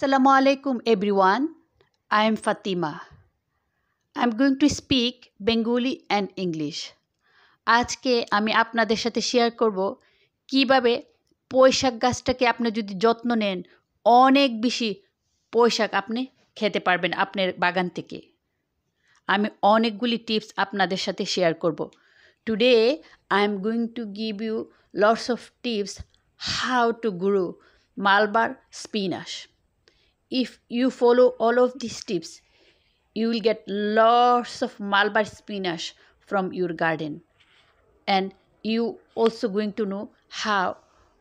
Assalamu alaikum everyone. I am Fatima. I am going to speak Bengali and English. আজকে আমি আপনাদের সাথে share করব কিভাবে পৈশাক গাছটাকে আপনি যদি যত্ন নেন অনেক বেশি পৈশাক আপনি খেতে পারবেন আপনার বাগান থেকে আমি অনেকগুলি টিপস আপনাদের সাথে শেয়ার করব today I am going to give you lots of tips how to grow Malabar spinach If you follow all of these tips, you will get lots of Malabar spinach from your garden. And you also going to know how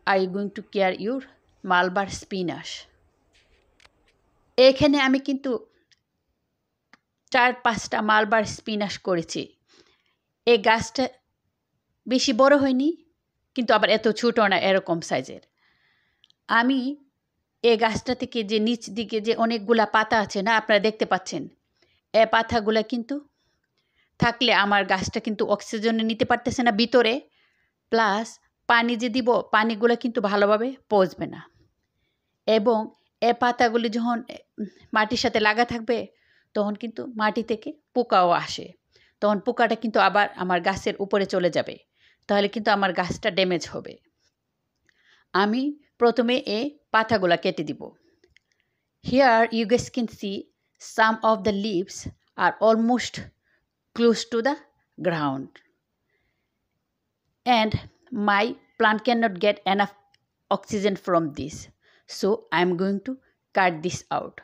are you going to care your Malabar spinach. এখানে আমি কিন্তু চার পাঁচটা মালবার স্পিনাশ করেছি এই গাছটা বেশি বড় হয়নি কিন্তু আবার এত ছোটো না এরকম সাইজের আমি এ গাছটা থেকে যে নিচ দিকে যে অনেকগুলা পাতা আছে না আপনারা দেখতে পাচ্ছেন এ পাতাগুলা কিন্তু থাকলে আমার গাছটা কিন্তু অক্সিজেনে নিতে পারতেছে না ভিতরে প্লাস পানি যে দিব পানিগুলো কিন্তু ভালোভাবে পচবে না এবং এ পাতাগুলি যখন মাটির সাথে লাগা থাকবে তখন কিন্তু মাটি থেকে পোকাও আসে তখন পোকাটা কিন্তু আবার আমার গাছের উপরে চলে যাবে তাহলে কিন্তু আমার গাছটা ড্যামেজ হবে আমি প্রথমে এ পাতাগুলা কেটে দিব here you guys can see some of the leaves are almost close to ground and my plant cannot get enough oxygen from this so i am going to cut this out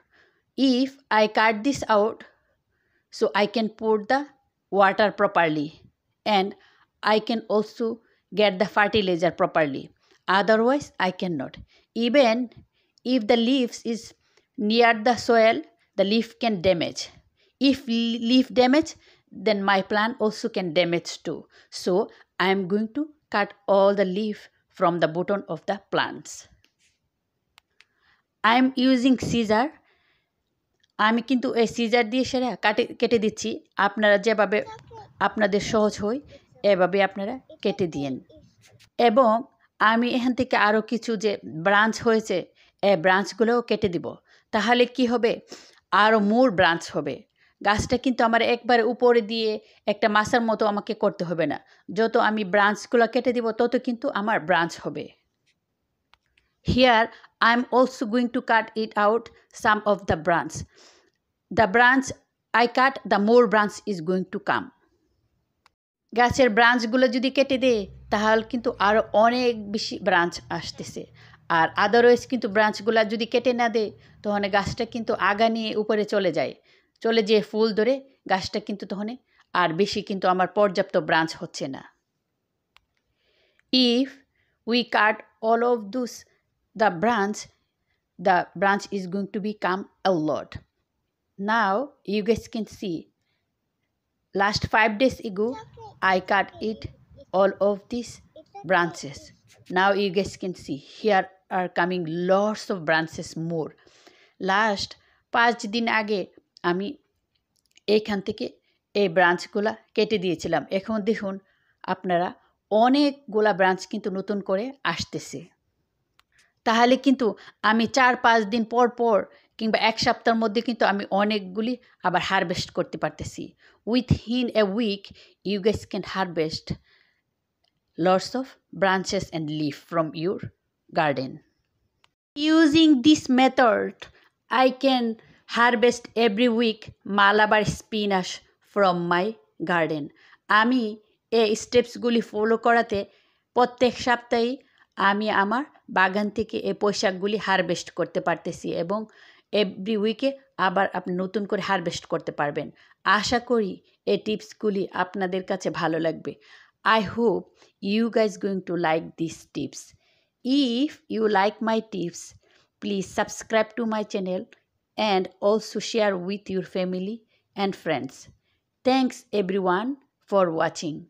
if i cut this out so i can pour the water properly and i can also get the fertilizer properly Otherwise, I cannot. Even if the leaves is near the soil, the leaf can damage. If leaf damage, then my plant also can damage too. So I am going to cut all the leaf from the bottom of the plants. I am using scissor. আমি কিন্তু এই caesar দিয়ে সেরা কাটে কেটে দিচ্ছি আপনারা যেভাবে আপনাদের সহজ হয় এভাবে আপনারা কেটে দিয়েন এবং আমি এখান থেকে আরও কিছু যে ব্রাঞ্চ হয়েছে এ ব্রাঞ্চগুলোও কেটে দিব তাহলে কি হবে আরও মূল ব্রাঞ্চ হবে গাছটা কিন্তু আমার একবারে উপরে দিয়ে একটা মাসার মতো আমাকে করতে হবে না যত আমি ব্রাঞ্চগুলো কেটে দিব তত কিন্তু আমার ব্রাঞ্চ হবে here I am also going to cut it out some of the branch the branch I cut the more branch is going to come গাছের ব্রাঞ্চগুলো যদি কেটে দেয় তাহলে কিন্তু আরও অনেক বেশি ব্রাঞ্চ আসতেছে আর আদারওয়াইজ কিন্তু ব্রাঞ্চগুলো যদি কেটে না দেয় তখন গাছটা কিন্তু আগা নিয়ে উপরে চলে যায় চলে যেয়ে ফুল ধরে গাছটা কিন্তু তখন আর বেশি কিন্তু আমার পর্যাপ্ত ব্রাঞ্চ হচ্ছে না if we cut all of those the branch the branch is going to become a lot now you guys can see last five days ago I cut it all of these branches now you guys can see here are coming lots of branches more last পাঁচ দিন আগে আমি এইখান থেকে এই ব্রাঞ্চগুলো কেটে দিয়েছিলাম এখন দেখুন আপনারা অনেকগুলা ব্রাঞ্চ কিন্তু নতুন করে আসতেছে তাহলে কিন্তু আমি চার পাঁচ দিন পর পর কিংবা এক সপ্তাহের মধ্যে কিন্তু আমি অনেকগুলি আবার হারভেস্ট করতে পারতেছি within a week you guys can harvest lots of branches and leaf from your garden. Using this method, I can harvest every week malabar spinach from my garden. আমি এই স্টেপসগুলি ফলো করাতে প্রত্যেক সপ্তাহে আমি আমার বাগান থেকে এই পোশাকগুলি হারভেস্ট করতে পারতেছি এবং এভরি উইকে আবার আপনি নতুন করে হারভেস্ট করতে পারবেন আশা করি এই টিপসগুলি আপনাদের কাছে ভালো লাগবে I hope you guys going to like these tips. If you like my tips, please subscribe to my channel and also share with your family and friends. Thanks everyone for watching.